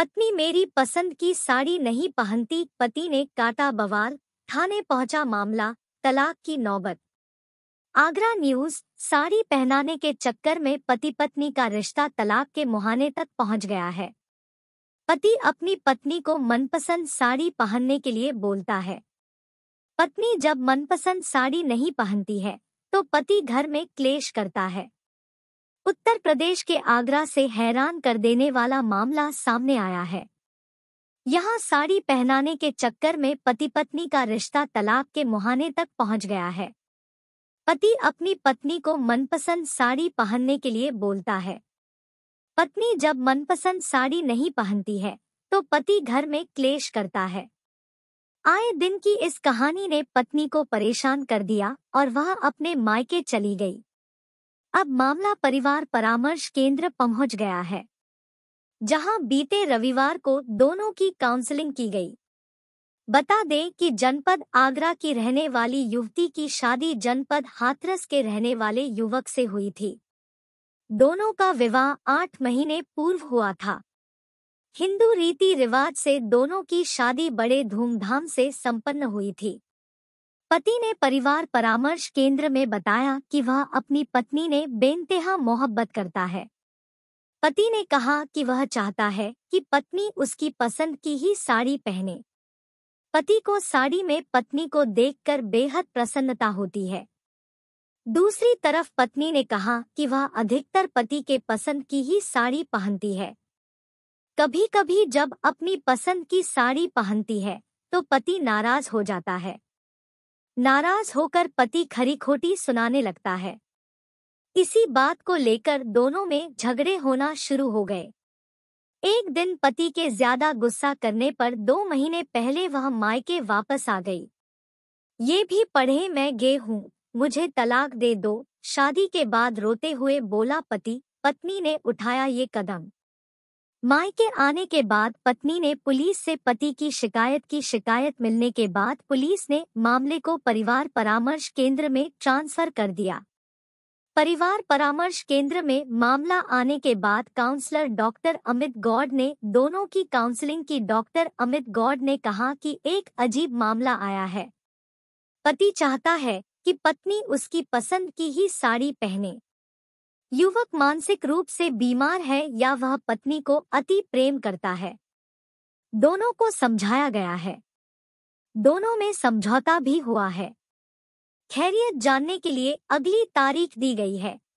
पत्नी मेरी पसंद की साड़ी नहीं पहनती पति ने काटा बवाल थाने पहुंचा मामला तलाक की नौबत आगरा न्यूज साड़ी पहनाने के चक्कर में पति पत्नी का रिश्ता तलाक के मुहाने तक पहुंच गया है पति अपनी पत्नी को मनपसंद साड़ी पहनने के लिए बोलता है पत्नी जब मनपसंद साड़ी नहीं पहनती है तो पति घर में क्लेश करता है उत्तर प्रदेश के आगरा से हैरान कर देने वाला मामला सामने आया है यहाँ साड़ी पहनाने के चक्कर में पति पत्नी का रिश्ता तलाक के मुहाने तक पहुँच गया है पति अपनी पत्नी को मनपसंद साड़ी पहनने के लिए बोलता है पत्नी जब मनपसंद साड़ी नहीं पहनती है तो पति घर में क्लेश करता है आए दिन की इस कहानी ने पत्नी को परेशान कर दिया और वह अपने मायके चली गई अब मामला परिवार परामर्श केंद्र पहुंच गया है जहां बीते रविवार को दोनों की काउंसलिंग की गई बता दें कि जनपद आगरा की रहने वाली युवती की शादी जनपद हाथरस के रहने वाले युवक से हुई थी दोनों का विवाह आठ महीने पूर्व हुआ था हिंदू रीति रिवाज से दोनों की शादी बड़े धूमधाम से संपन्न हुई थी पति ने परिवार परामर्श केंद्र में बताया कि वह अपनी पत्नी ने बेनतेहा मोहब्बत करता है पति ने कहा कि वह चाहता है कि पत्नी उसकी पसंद की ही साड़ी पहने पति को साड़ी में पत्नी को देखकर बेहद प्रसन्नता होती है दूसरी तरफ पत्नी ने कहा कि वह अधिकतर पति के पसंद की ही साड़ी पहनती है कभी कभी जब अपनी पसंद की साड़ी पहनती है तो पति नाराज हो जाता है नाराज होकर पति खरी खोटी सुनाने लगता है इसी बात को लेकर दोनों में झगड़े होना शुरू हो गए एक दिन पति के ज्यादा गुस्सा करने पर दो महीने पहले वह मायके वापस आ गई ये भी पढ़े मैं गे हूँ मुझे तलाक दे दो शादी के बाद रोते हुए बोला पति पत्नी ने उठाया ये कदम माई के आने के बाद पत्नी ने पुलिस से पति की शिकायत की शिकायत मिलने के बाद पुलिस ने मामले को परिवार परामर्श केंद्र में ट्रांसफर कर दिया परिवार परामर्श केंद्र में मामला आने के बाद काउंसलर डॉक्टर अमित गौड ने दोनों की काउंसलिंग की डॉक्टर अमित गौड ने कहा कि एक अजीब मामला आया है पति चाहता है कि पत्नी उसकी पसंद की ही साड़ी पहने युवक मानसिक रूप से बीमार है या वह पत्नी को अति प्रेम करता है दोनों को समझाया गया है दोनों में समझौता भी हुआ है खैरियत जानने के लिए अगली तारीख दी गई है